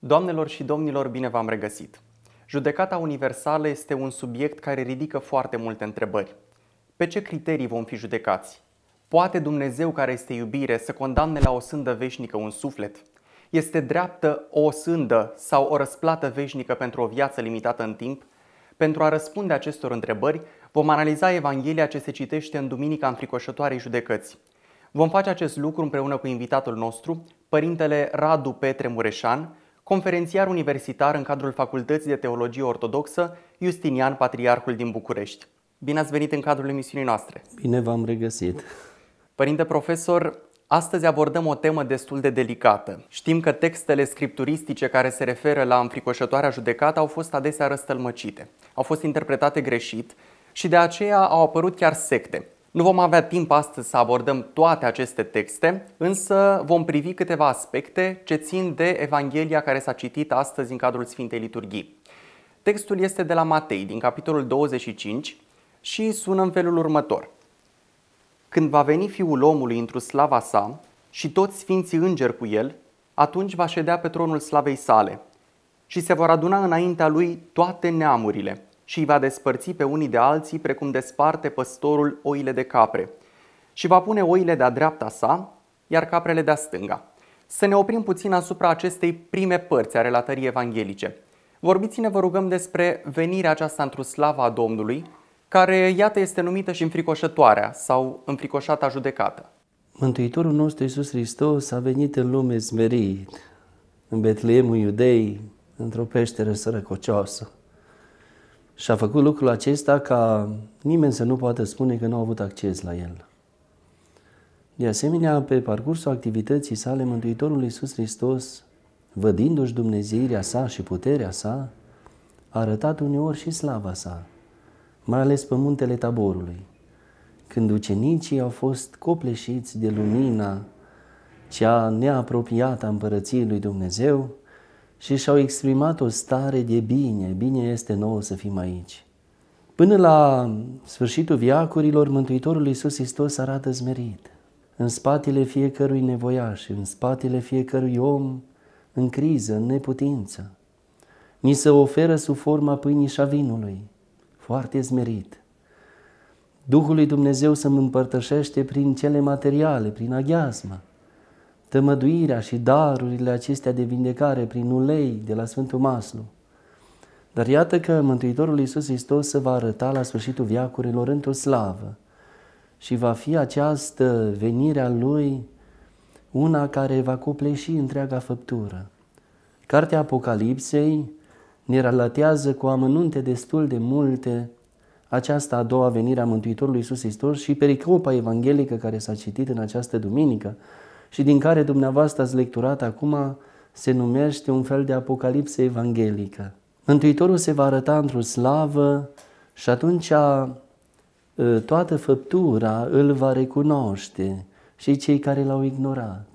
Doamnelor și domnilor, bine v-am regăsit! Judecata universală este un subiect care ridică foarte multe întrebări. Pe ce criterii vom fi judecați? Poate Dumnezeu care este iubire să condamne la o sândă veșnică un suflet? Este dreaptă o sândă sau o răsplată veșnică pentru o viață limitată în timp? Pentru a răspunde acestor întrebări, vom analiza Evanghelia ce se citește în Duminica Înfricoșătoarei Judecăți. Vom face acest lucru împreună cu invitatul nostru, părintele Radu Petre Mureșan, conferențiar universitar în cadrul Facultății de Teologie Ortodoxă, Justinian Patriarhul din București. Bine ați venit în cadrul emisiunii noastre! Bine v-am regăsit! Părinte profesor, Astăzi abordăm o temă destul de delicată. Știm că textele scripturistice care se referă la înfricoșătoarea judecată au fost adesea răstălmăcite, au fost interpretate greșit și de aceea au apărut chiar secte. Nu vom avea timp astăzi să abordăm toate aceste texte, însă vom privi câteva aspecte ce țin de Evanghelia care s-a citit astăzi în cadrul Sfintei Liturghii. Textul este de la Matei, din capitolul 25, și sună în felul următor. Când va veni Fiul omului într-o slava sa și toți sfinții îngeri cu el, atunci va ședea pe tronul slavei sale și se vor aduna înaintea lui toate neamurile – și îi va despărți pe unii de alții, precum desparte păstorul oile de capre. Și va pune oile de-a dreapta sa, iar caprele de-a stânga. Să ne oprim puțin asupra acestei prime părți a relatării evanghelice. Vorbiți-ne, vă rugăm, despre venirea aceasta într-o slava a Domnului, care, iată, este numită și înfricoșătoarea sau înfricoșata judecată. Mântuitorul nostru Iisus Hristos a venit în lume zmerit, în Betleemul Iudei, într-o peșteră sărăcocioasă. Și a făcut lucrul acesta ca nimeni să nu poată spune că nu a avut acces la el. De asemenea, pe parcursul activității sale, Mântuitorul Iisus Hristos, vădindu-și Dumnezeirea sa și puterea sa, a arătat uneori și slava sa, mai ales pe muntele Taborului, când ucenicii au fost copleșiți de lumina cea neapropiată a împărăției lui Dumnezeu, și și-au exprimat o stare de bine. Bine este nouă să fim aici. Până la sfârșitul viacurilor, Mântuitorul Iisus Hristos arată zmerit. În spatele fiecărui nevoiaș, în spatele fiecărui om în criză, în neputință. Ni se oferă sub forma pâinii și a vinului, foarte zmerit. Duhul lui Dumnezeu să mă împărtășește prin cele materiale, prin aghiazmă, tămăduirea și darurile acestea de vindecare prin ulei de la Sfântul Maslu. Dar iată că Mântuitorul Iisus Hristos se va arăta la sfârșitul viacurilor într-o slavă și va fi această venire a Lui una care va copleși întreaga făptură. Cartea Apocalipsei ne relatează cu amănunte destul de multe această a doua venire a Mântuitorului Iisus Hristos și pericopa evanghelică care s-a citit în această duminică, și din care dumneavoastră ați lecturat acum se numește un fel de apocalipsă evanghelică. Mântuitorul se va arăta într-o slavă și atunci ă, toată făptura îl va recunoaște și cei care l-au ignorat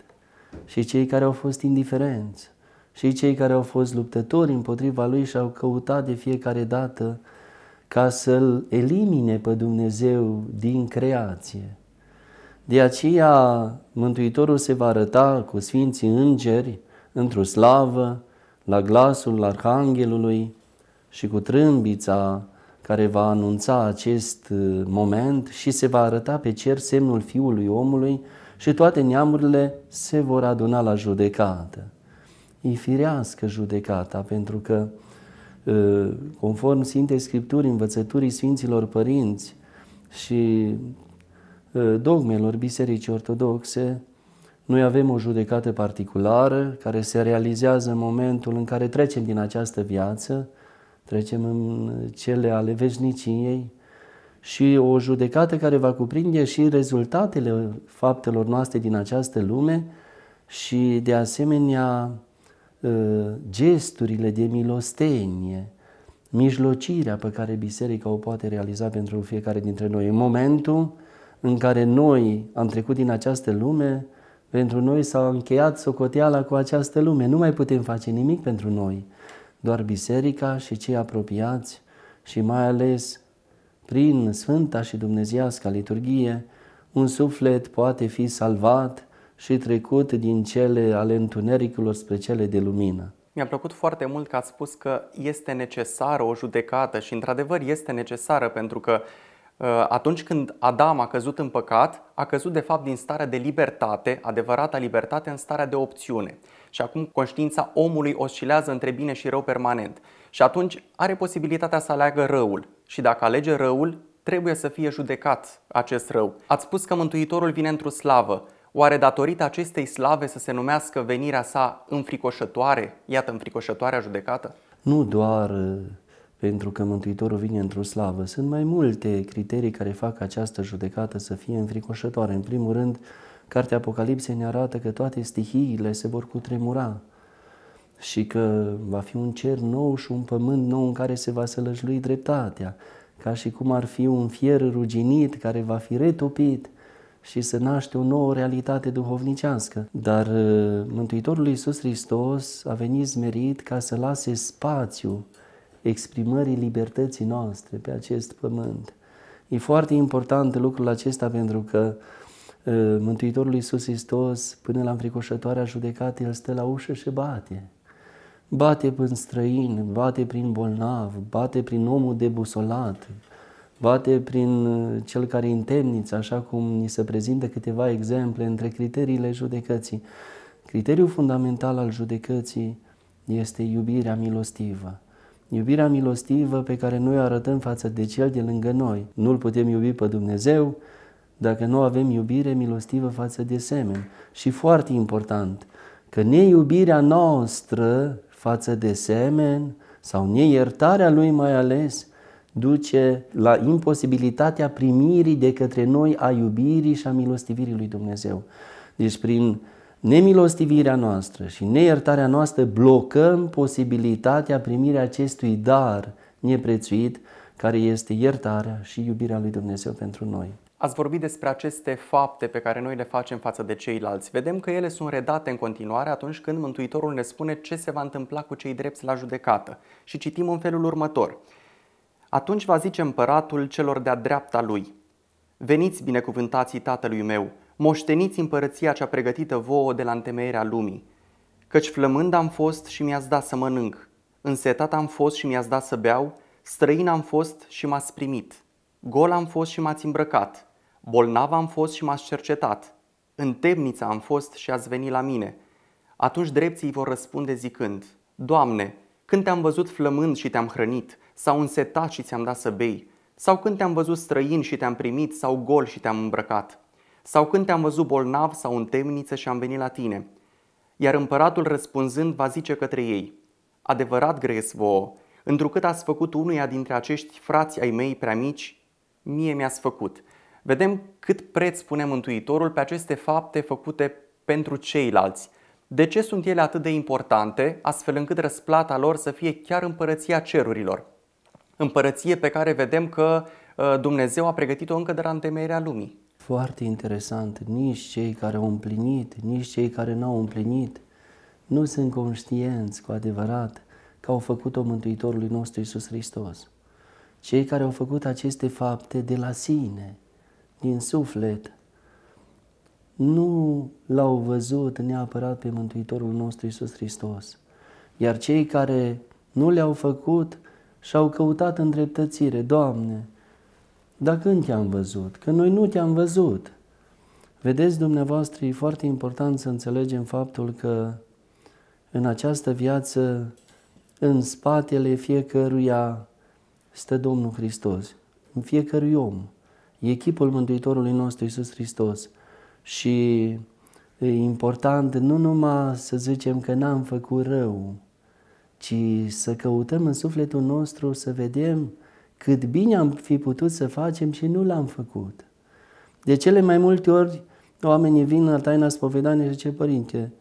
și cei care au fost indiferenți și cei care au fost luptători împotriva lui și au căutat de fiecare dată ca să-l elimine pe Dumnezeu din creație. De aceea Mântuitorul se va arăta cu sfinții îngeri într-o slavă, la glasul Arhanghelului și cu trâmbița care va anunța acest uh, moment și se va arăta pe cer semnul Fiului omului și toate neamurile se vor aduna la judecată. E firească judecata, pentru că, uh, conform Sfintei Scripturi, învățăturii Sfinților Părinți și Eh, dogmelor Bisericii Ortodoxe, noi avem o judecată particulară care se realizează în momentul în care trecem din această viață, trecem în eh, cele ale veșniciei și o judecată care va cuprinde și rezultatele faptelor noastre din această lume și de asemenea eh, gesturile de milostenie, mijlocirea pe care biserica o poate realiza pentru fiecare dintre noi. În momentul în care noi am trecut din această lume, pentru noi s-a încheiat socoteala cu această lume. Nu mai putem face nimic pentru noi, doar biserica și cei apropiați și mai ales prin Sfânta și Dumnezeiasca liturghie, un suflet poate fi salvat și trecut din cele ale întunericului spre cele de lumină. Mi-a plăcut foarte mult că ați spus că este necesară o judecată și într-adevăr este necesară pentru că Uh, atunci când Adam a căzut în păcat, a căzut de fapt din starea de libertate, adevărata libertate, în starea de opțiune. Și acum conștiința omului oscilează între bine și rău permanent. Și atunci are posibilitatea să aleagă răul. Și dacă alege răul, trebuie să fie judecat acest rău. Ați spus că Mântuitorul vine într-o slavă. Oare datorită acestei slave să se numească venirea sa înfricoșătoare? Iată, înfricoșătoarea judecată? Nu doar uh, pentru că Mântuitorul vine într-o slavă. Sunt mai multe criterii care fac această judecată să fie înfricoșătoare. În primul rând, Cartea Apocalipsei ne arată că toate stihiile se vor cutremura și că va fi un cer nou și un pământ nou în care se va sălășlui dreptatea, ca și cum ar fi un fier ruginit care va fi retopit și se naște o nouă realitate duhovnicească. Dar uh, Mântuitorul Iisus Hristos a venit zmerit ca să lase spațiu exprimării libertății noastre pe acest pământ. E foarte important lucrul acesta pentru că uh, Mântuitorul Iisus Hristos, până la înfricoșătoarea judecată, El stă la ușă și bate. Bate prin străin, bate prin bolnav, bate prin omul debusolat, bate prin uh, cel care temniță, așa cum ni se prezintă câteva exemple între criteriile judecății. Criteriul fundamental al judecății este iubirea milostivă. Iubirea milostivă pe care noi o arătăm față de Cel de lângă noi. Nu-L putem iubi pe Dumnezeu dacă nu avem iubire milostivă față de semen. Și foarte important, că neiubirea noastră față de semen sau neiertarea Lui mai ales duce la imposibilitatea primirii de către noi a iubirii și a milostivirii Lui Dumnezeu. Deci prin nemilostivirea noastră și neiertarea noastră blocăm posibilitatea primirii acestui dar neprețuit care este iertarea și iubirea lui Dumnezeu pentru noi. Ați vorbit despre aceste fapte pe care noi le facem față de ceilalți. Vedem că ele sunt redate în continuare atunci când Mântuitorul ne spune ce se va întâmpla cu cei drepți la judecată. Și citim în felul următor. Atunci va zice împăratul celor de-a dreapta lui, Veniți binecuvântații tatălui meu, moșteniți împărăția cea pregătită vouă de la întemeierea lumii. Căci flămând am fost și mi-ați dat să mănânc, însetat am fost și mi-ați dat să beau, străin am fost și m-ați primit, gol am fost și m-ați îmbrăcat, bolnav am fost și m-ați cercetat, în temniță am fost și ați venit la mine. Atunci drepții vor răspunde zicând, Doamne, când te-am văzut flămând și te-am hrănit, sau însetat și ți-am dat să bei, sau când te-am văzut străin și te-am primit, sau gol și te-am îmbrăcat – sau când te-am văzut bolnav sau în temniță și am venit la tine? Iar împăratul răspunzând va zice către ei, Adevărat grez vouă, întrucât ați făcut unuia dintre acești frați ai mei prea mici, mie mi-ați făcut. Vedem cât preț pune Mântuitorul pe aceste fapte făcute pentru ceilalți. De ce sunt ele atât de importante, astfel încât răsplata lor să fie chiar împărăția cerurilor? Împărăție pe care vedem că uh, Dumnezeu a pregătit-o încă de la întemeierea lumii. Foarte interesant, nici cei care au împlinit, nici cei care n-au împlinit, nu sunt conștienți cu adevărat că au făcut-o Mântuitorului nostru Isus Hristos. Cei care au făcut aceste fapte de la sine, din suflet, nu l-au văzut neapărat pe Mântuitorul nostru Isus Hristos. Iar cei care nu le-au făcut și-au căutat îndreptățire, Doamne, dar când te-am văzut? Că noi nu te-am văzut. Vedeți, dumneavoastră, e foarte important să înțelegem faptul că în această viață, în spatele fiecăruia stă Domnul Hristos, în fiecărui om. E echipul Mântuitorului nostru Iisus Hristos. Și e important nu numai să zicem că n-am făcut rău, ci să căutăm în sufletul nostru să vedem cât bine am fi putut să facem și nu l-am făcut. De cele mai multe ori, oamenii vin la taina spovedanie și zice, Părinte,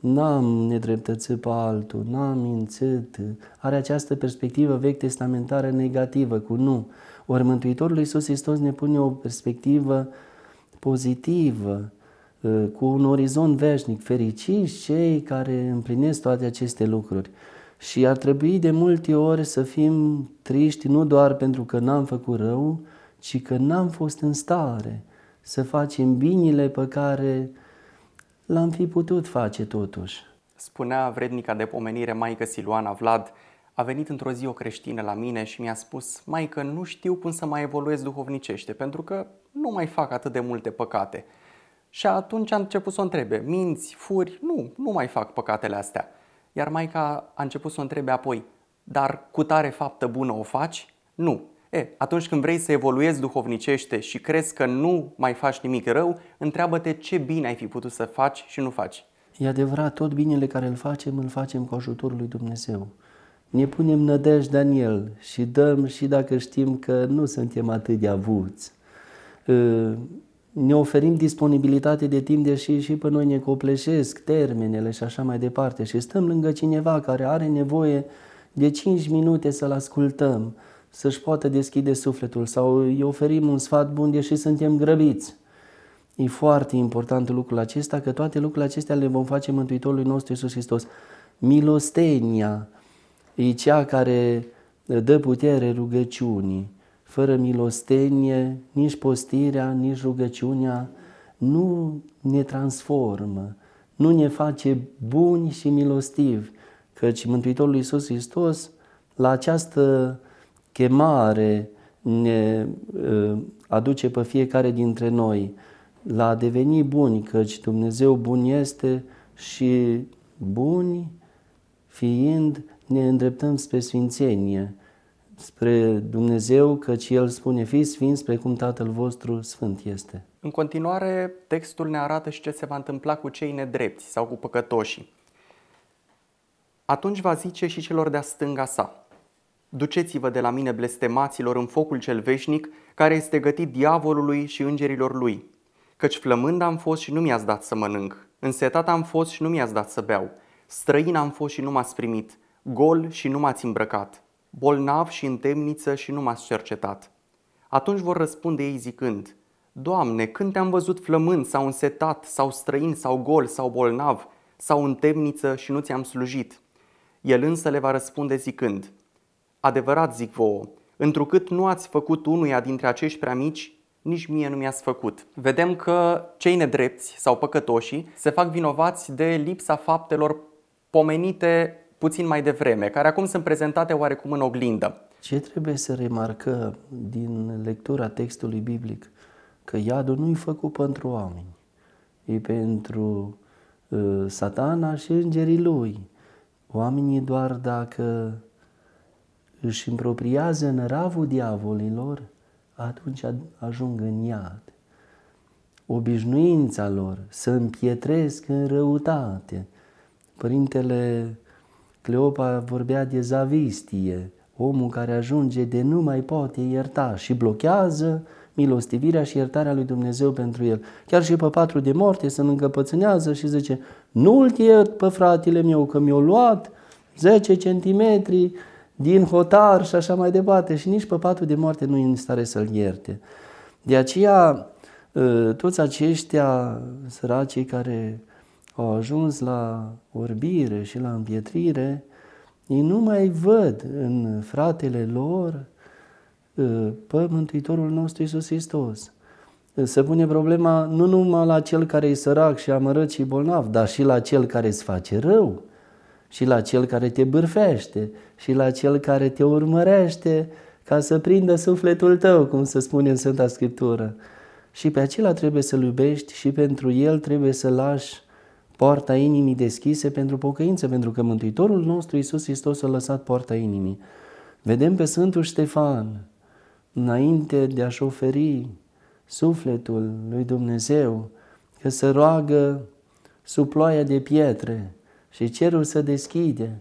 n-am nedreptățit pe altul, n-am mințit, are această perspectivă vechi testamentară negativă cu nu. Ori Mântuitorul Iisus Hristos ne pune o perspectivă pozitivă, eh, cu un orizont veșnic, fericiți cei care împlinesc toate aceste lucruri. Și ar trebui de multe ori să fim triști nu doar pentru că n-am făcut rău, ci că n-am fost în stare să facem binile pe care l-am fi putut face totuși. Spunea vrednica de pomenire Maică Siluana Vlad, a venit într-o zi o creștină la mine și mi-a spus Maică, nu știu cum să mai evoluez duhovnicește, pentru că nu mai fac atât de multe păcate. Și atunci am început să o întrebe, minți, furi, nu, nu mai fac păcatele astea. Iar maica a început să o întrebe apoi, dar cu tare faptă bună o faci? Nu. E, atunci când vrei să evoluezi duhovnicește și crezi că nu mai faci nimic rău, întreabă-te ce bine ai fi putut să faci și nu faci. E adevărat, tot binele care îl facem, îl facem cu ajutorul lui Dumnezeu. Ne punem nădejde, în El și dăm și dacă știm că nu suntem atât de avuți ă, ne oferim disponibilitate de timp, deși și pe noi ne copleșesc termenele și așa mai departe și stăm lângă cineva care are nevoie de 5 minute să-l ascultăm, să-și poată deschide sufletul sau îi oferim un sfat bun, deși suntem grăbiți. E foarte important lucrul acesta, că toate lucrurile acestea le vom face Mântuitorului nostru Iisus Hristos. Milostenia e cea care dă putere rugăciunii fără milostenie, nici postirea, nici rugăciunea nu ne transformă, nu ne face buni și milostivi, căci Mântuitorul Iisus Hristos la această chemare ne ă, aduce pe fiecare dintre noi la a deveni buni, căci Dumnezeu bun este și buni fiind ne îndreptăm spre sfințenie spre Dumnezeu, căci El spune, fiți sfinți precum Tatăl vostru sfânt este. În continuare, textul ne arată și ce se va întâmpla cu cei nedrepti sau cu păcătoșii. Atunci va zice și celor de-a stânga sa, Duceți-vă de la mine blestemaților în focul cel veșnic, care este gătit diavolului și îngerilor lui. Căci flămând am fost și nu mi-ați dat să mănânc, însetat am fost și nu mi-ați dat să beau, străin am fost și nu m-ați primit, gol și nu m-ați îmbrăcat, bolnav și în temniță și nu m-ați cercetat. Atunci vor răspunde ei zicând, Doamne, când te-am văzut flămând sau însetat sau străin sau gol sau bolnav sau în temniță și nu ți-am slujit? El însă le va răspunde zicând, Adevărat zic vouă, întrucât nu ați făcut unuia dintre acești prea mici, nici mie nu mi-ați făcut. Vedem că cei nedrepți sau păcătoși se fac vinovați de lipsa faptelor pomenite puțin mai devreme, care acum sunt prezentate oarecum în oglindă. Ce trebuie să remarcăm din lectura textului biblic? Că iadul nu-i făcut pentru oameni, e pentru uh, satana și îngerii lui. Oamenii doar dacă își împropriază în ravul diavolilor, atunci ajung în iad. Obișnuința lor să împietresc în răutate. Părintele Cleopa vorbea de zavistie, omul care ajunge de nu mai poate ierta și blochează milostivirea și iertarea lui Dumnezeu pentru el. Chiar și pe patru de moarte se încăpățânează și zice, nu-l iert pe fratele meu că mi-o luat 10 centimetri din hotar și așa mai departe și nici pe patru de moarte nu e în stare să-l ierte. De aceea, ă, toți aceștia săracii care au ajuns la orbire și la împietrire, ei nu mai văd în fratele lor ă, pe Mântuitorul nostru Iisus Hristos. Se pune problema nu numai la cel care e sărac și amărât și bolnav, dar și la cel care îți face rău, și la cel care te bârfește, și la cel care te urmărește ca să prindă sufletul tău, cum se spune în Sfânta Scriptură. Și pe acela trebuie să-l iubești și pentru el trebuie să lași poarta inimii deschise pentru pocăință, pentru că Mântuitorul nostru Iisus Hristos a lăsat poarta inimii. Vedem pe Sfântul Ștefan, înainte de a-și oferi sufletul lui Dumnezeu, că se roagă sub ploaia de pietre și cerul să deschide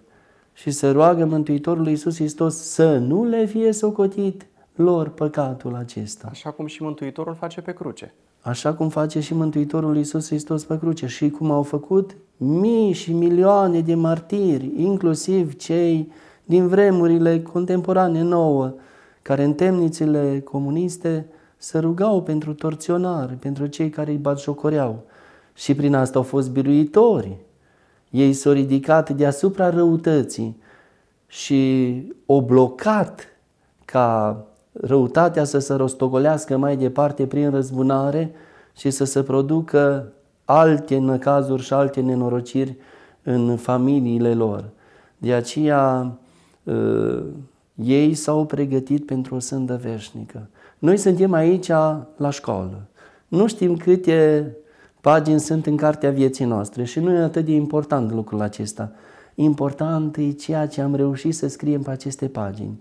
și să roagă Mântuitorul Iisus Hristos să nu le fie socotit lor păcatul acesta. Așa cum și Mântuitorul face pe cruce. Așa cum face și Mântuitorul Iisus Hristos pe cruce și cum au făcut mii și milioane de martiri, inclusiv cei din vremurile contemporane nouă, care în temnițele comuniste se rugau pentru torționari, pentru cei care îi batjocoreau. Și prin asta au fost biruitori. Ei s-au ridicat deasupra răutății și au blocat ca răutatea să se rostogolească mai departe prin răzbunare și să se producă alte năcazuri și alte nenorociri în familiile lor. De aceea ă, ei s-au pregătit pentru o sândă veșnică. Noi suntem aici la școală. Nu știm câte pagini sunt în cartea vieții noastre și nu e atât de important lucrul acesta. Important e ceea ce am reușit să scriem pe aceste pagini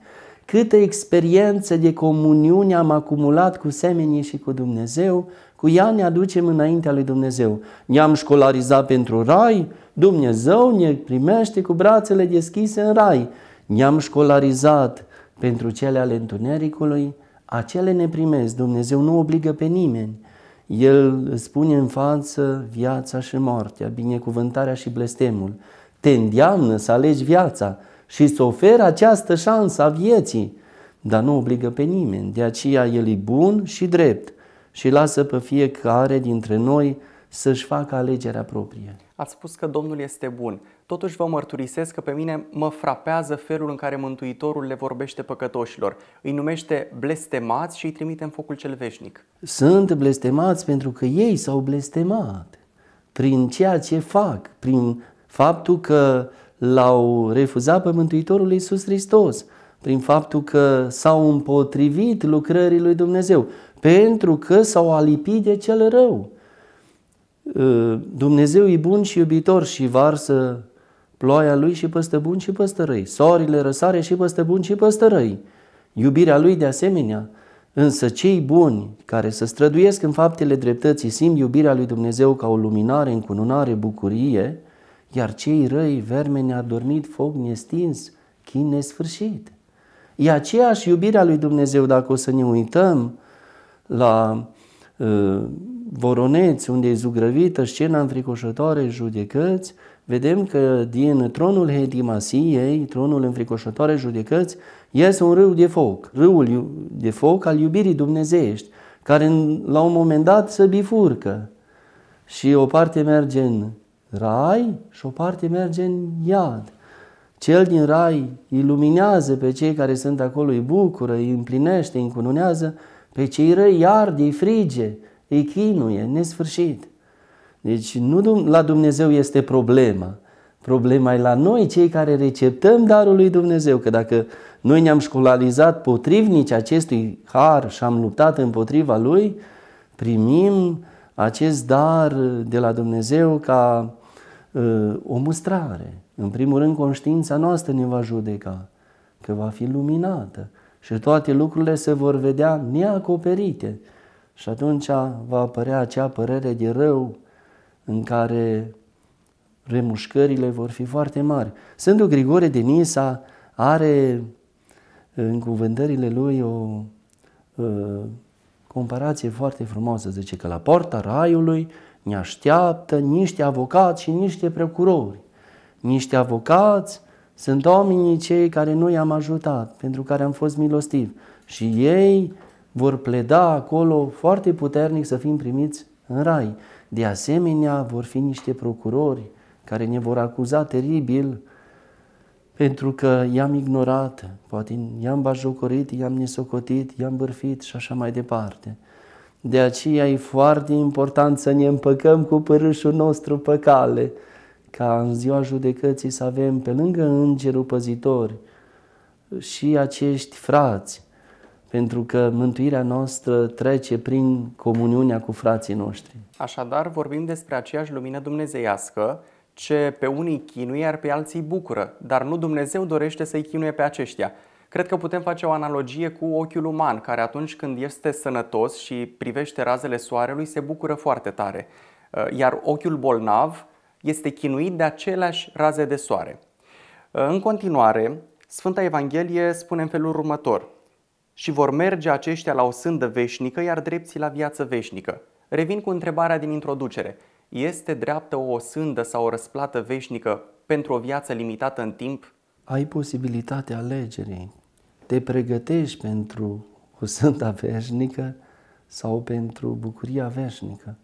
câte experiențe de comuniune am acumulat cu semenii și cu Dumnezeu, cu ea ne aducem înaintea lui Dumnezeu. Ne-am școlarizat pentru rai, Dumnezeu ne primește cu brațele deschise în rai. Ne-am școlarizat pentru cele ale întunericului, acele ne primesc. Dumnezeu nu obligă pe nimeni. El spune în față viața și moartea, binecuvântarea și blestemul. Te îndeamnă să alegi viața, și să oferă această șansă a vieții, dar nu obligă pe nimeni. De aceea El e bun și drept și lasă pe fiecare dintre noi să-și facă alegerea proprie. Ați spus că Domnul este bun. Totuși vă mărturisesc că pe mine mă frapează felul în care Mântuitorul le vorbește păcătoșilor. Îi numește blestemați și îi trimite în focul cel veșnic. Sunt blestemați pentru că ei s-au blestemat prin ceea ce fac, prin faptul că l-au refuzat pe Mântuitorul Iisus Hristos prin faptul că s-au împotrivit lucrării lui Dumnezeu, pentru că s-au alipit de cel rău. Ă, Dumnezeu e bun și iubitor și varsă ploaia lui și păstă bun și păstă răi, soarele răsare și păstă bun și păstă răi. Iubirea lui de asemenea, însă cei buni care se străduiesc în faptele dreptății simt iubirea lui Dumnezeu ca o luminare, încununare, bucurie, iar cei răi verme neadormit foc nestins, chin nesfârșit. E aceeași iubirea lui Dumnezeu, dacă o să ne uităm la uh, ă, Voroneț, unde e zugrăvită scena înfricoșătoare judecăți, vedem că din tronul Hedimasiei, tronul înfricoșătoare judecăți, iese un râu de foc, râul de foc al iubirii dumnezeiești, care la un moment dat se bifurcă și o parte merge în rai și o parte merge în iad. Cel din rai iluminează pe cei care sunt acolo, îi bucură, îi împlinește, îi încununează, pe cei răi iarde, îi frige, îi chinuie, nesfârșit. Deci nu la Dumnezeu este problema. Problema e la noi, cei care receptăm darul lui Dumnezeu, că dacă noi ne-am școlarizat potrivnici acestui har și am luptat împotriva lui, primim acest dar de la Dumnezeu ca Uh, o mustrare. În primul rând, conștiința noastră ne va judeca, că va fi luminată și toate lucrurile se vor vedea neacoperite. Și atunci va apărea acea părere de rău în care remușcările vor fi foarte mari. Sfântul Grigore de Nisa are uh, în cuvântările lui o uh, comparație foarte frumoasă. Zice că la porta raiului ne așteaptă niște avocați și niște procurori. Niște avocați sunt oamenii cei care noi am ajutat, pentru care am fost milostivi. Și ei vor pleda acolo foarte puternic să fim primiți în rai. De asemenea, vor fi niște procurori care ne vor acuza teribil pentru că i-am ignorat, poate i-am bajocorit, i-am nesocotit, i-am bârfit și așa mai departe. De aceea e foarte important să ne împăcăm cu părâșul nostru pe cale, ca în ziua judecății să avem pe lângă îngerul păzitor și acești frați, pentru că mântuirea noastră trece prin comuniunea cu frații noștri. Așadar, vorbim despre aceeași lumină dumnezeiască, ce pe unii chinuie, iar pe alții bucură, dar nu Dumnezeu dorește să-i chinuie pe aceștia, Cred că putem face o analogie cu ochiul uman, care atunci când este sănătos și privește razele soarelui, se bucură foarte tare. Uh, iar ochiul bolnav este chinuit de aceleași raze de soare. Uh, în continuare, Sfânta Evanghelie spune în felul următor. Și vor merge aceștia la o sândă veșnică, iar drepții la viață veșnică. Revin cu întrebarea din introducere. Este dreaptă o sândă sau o răsplată veșnică pentru o viață limitată în timp? Ai posibilitatea alegerii te pregătești pentru o sânta veșnică sau pentru bucuria veșnică.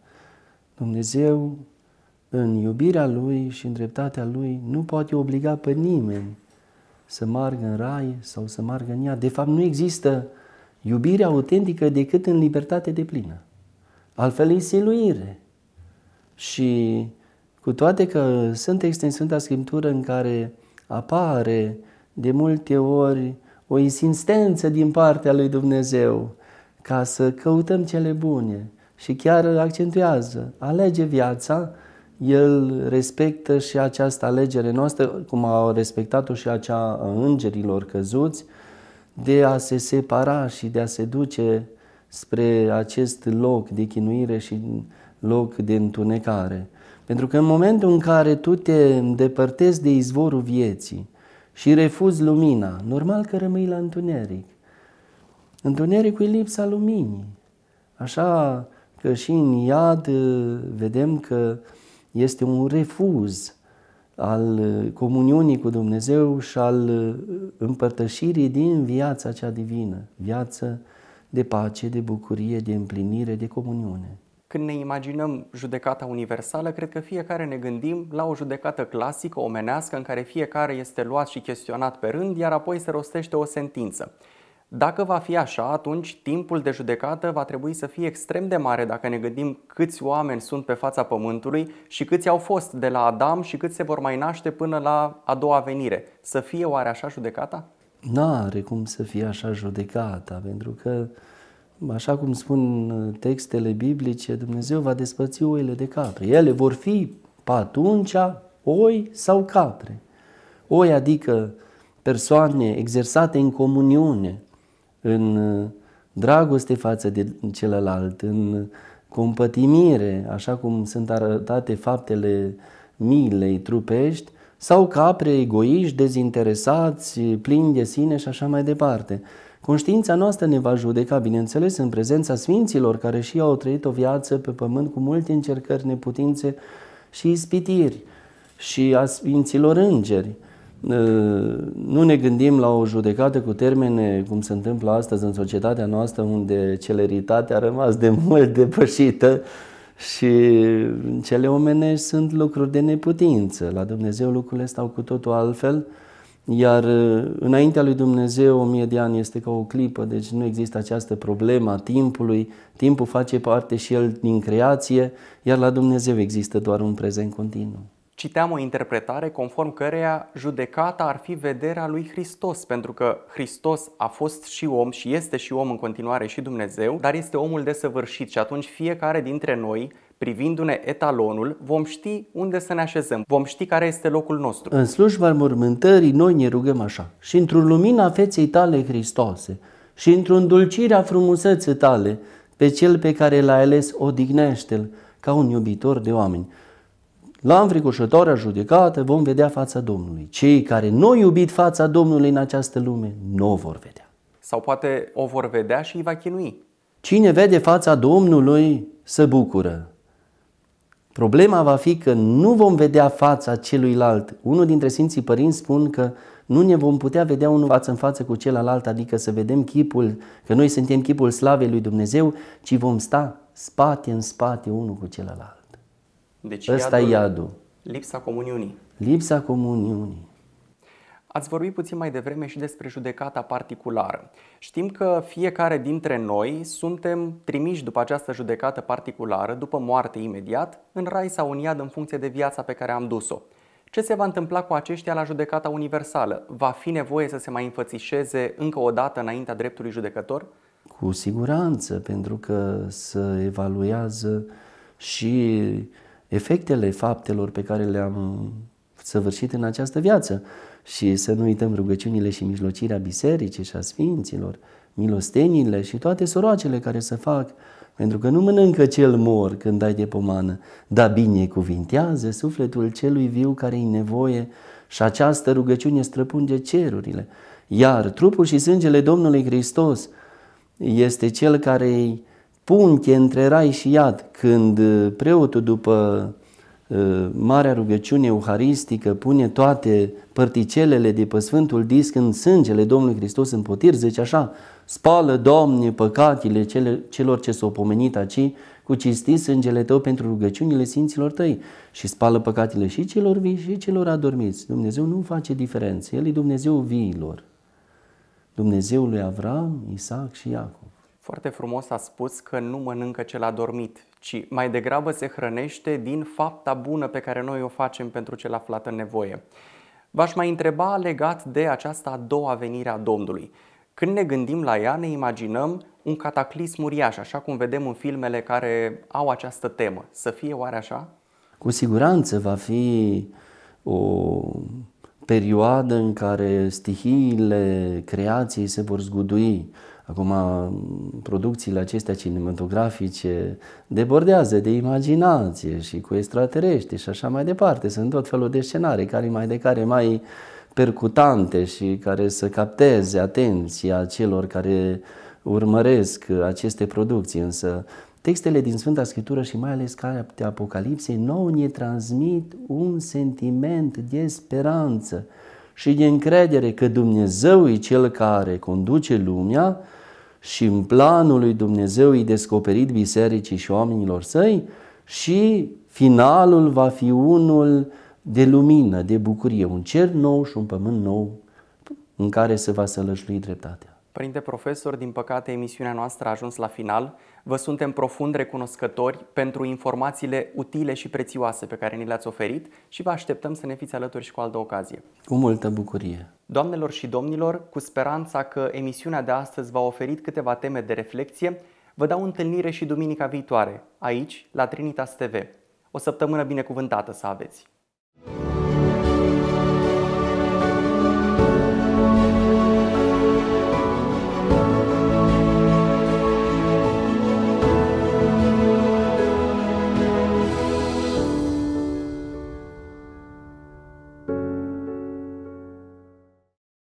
Dumnezeu, în iubirea Lui și în dreptatea Lui, nu poate obliga pe nimeni să margă în rai sau să margă în ea. De fapt, nu există iubire autentică decât în libertate de plină. Altfel e siluire. Și cu toate că sunt extensiuni în Sfânta Scriptură în care apare de multe ori o insistență din partea lui Dumnezeu ca să căutăm cele bune. Și chiar accentuează, alege viața, el respectă și această alegere noastră, cum au respectat-o și acea a îngerilor căzuți, de a se separa și de a se duce spre acest loc de chinuire și loc de întunecare. Pentru că în momentul în care tu te îndepărtezi de izvorul vieții, și refuzi lumina, normal că rămâi la întuneric. Întunericul e lipsa luminii. Așa că și în iad uh, vedem că este un refuz al uh, comuniunii cu Dumnezeu și al uh, împărtășirii din viața cea divină, viață de pace, de bucurie, de împlinire, de comuniune. Când ne imaginăm judecata universală, cred că fiecare ne gândim la o judecată clasică, omenească, în care fiecare este luat și chestionat pe rând, iar apoi se rostește o sentință. Dacă va fi așa, atunci timpul de judecată va trebui să fie extrem de mare dacă ne gândim câți oameni sunt pe fața pământului și câți au fost de la Adam și câți se vor mai naște până la a doua venire. Să fie oare așa judecata? Nu are cum să fie așa judecata, pentru că uh, așa cum spun uh, textele biblice, Dumnezeu va despăți oile de capre. Ele vor fi atunci oi sau capre. Oi adică persoane exersate în comuniune, în uh, dragoste față de celălalt, în uh, compătimire, așa cum sunt arătate faptele milei trupești, sau capre egoiști, dezinteresați, plini de sine și așa mai departe. Conștiința noastră ne va judeca, bineînțeles, în prezența sfinților care și au trăit o viață pe pământ cu multe încercări, neputințe și ispitiri și a sfinților îngeri. Ă, nu ne gândim la o judecată cu termene, cum se întâmplă astăzi în societatea noastră, unde celeritatea a rămas de mult depășită și cele omenești sunt lucruri de neputință. La Dumnezeu lucrurile stau cu totul altfel. Iar uh, înaintea lui Dumnezeu, o mie de ani este ca o clipă, deci nu există această problemă a timpului. Timpul face parte și el din creație, iar la Dumnezeu există doar un prezent continuu. Citeam o interpretare conform căreia judecata ar fi vederea lui Hristos, pentru că Hristos a fost și om și este și om în continuare și Dumnezeu, dar este omul desăvârșit și atunci fiecare dintre noi privindu-ne etalonul, vom ști unde să ne așezăm, vom ști care este locul nostru. În slujba mormântării noi ne rugăm așa, și într o lumina feței tale, Hristoase, și într-un îndulcirea frumuseții tale, pe cel pe care l-ai ales odihnește-l ca un iubitor de oameni. La înfricoșătoarea judecată vom vedea fața Domnului. Cei care nu iubit fața Domnului în această lume, nu o vor vedea. Sau poate o vor vedea și îi va chinui. Cine vede fața Domnului, se bucură. Problema va fi că nu vom vedea fața celuilalt. Unul dintre Sfinții Părinți spun că nu ne vom putea vedea unul față în față cu celălalt, adică să vedem chipul, că noi suntem chipul slavei lui Dumnezeu, ci vom sta spate în spate unul cu celălalt. Deci Ăsta iadul, e iadul. Lipsa comuniunii. Lipsa comuniunii. Ați vorbit puțin mai devreme și despre judecata particulară. Știm că fiecare dintre noi suntem trimiși după această judecată particulară, după moarte imediat, în rai sau în iad în funcție de viața pe care am dus-o. Ce se va întâmpla cu aceștia la judecata universală? Va fi nevoie să se mai înfățișeze încă o dată înaintea dreptului judecător? Cu siguranță, pentru că se evaluează și efectele faptelor pe care le-am uh, săvârșit în această viață și să nu uităm rugăciunile și mijlocirea bisericii și a sfinților, milosteniile și toate soroacele care se fac, pentru că nu mănâncă cel mor când dai de pomană, dar binecuvintează sufletul celui viu care e nevoie și această rugăciune străpunge cerurile. Iar trupul și sângele Domnului Hristos este cel care îi punte între rai și iad, când uh, preotul după uh, marea rugăciune euharistică pune toate părticelele de pe Sfântul Disc în sângele Domnului Hristos în potir, zice așa, spală, Doamne, păcatele cele, celor ce s-au pomenit aici, cu cisti sângele Tău pentru rugăciunile Sfinților Tăi și spală păcatele și celor vii și celor adormiți. Dumnezeu nu face diferență, El e Dumnezeu viilor. Dumnezeul lui Avram, Isaac și Iacob. Foarte frumos a spus că nu mănâncă cel adormit, ci mai degrabă se hrănește din fapta bună pe care noi o facem pentru cel aflat în nevoie. V-aș mai întreba legat de această a doua venire a Domnului. Când ne gândim la ea, ne imaginăm un cataclism uriaș, așa cum vedem în filmele care au această temă. Să fie oare așa? Cu siguranță va fi o perioadă în care stihiile creației se vor zgudui, Acum, producțiile acestea cinematografice debordează de imaginație și cu extraterestri și așa mai departe. Sunt tot felul de scenarii care mai de care mai percutante și care să capteze atenția celor care urmăresc aceste producții, însă textele din Sfânta Scriptură și mai ales cartea Apocalipsei nouă ne transmit un sentiment de speranță și de încredere că Dumnezeu e Cel care conduce lumea și în planul lui Dumnezeu îi descoperit bisericii și oamenilor săi și finalul va fi unul de lumină, de bucurie, un cer nou și un pământ nou în care se va sălășlui dreptatea. Părinte profesor, din păcate emisiunea noastră a ajuns la final. Vă suntem profund recunoscători pentru informațiile utile și prețioase pe care ni le-ați oferit și vă așteptăm să ne fiți alături și cu altă ocazie. Cu multă bucurie! Doamnelor și domnilor, cu speranța că emisiunea de astăzi v-a oferit câteva teme de reflexie, vă dau întâlnire și duminica viitoare, aici, la Trinitas TV. O săptămână binecuvântată să aveți!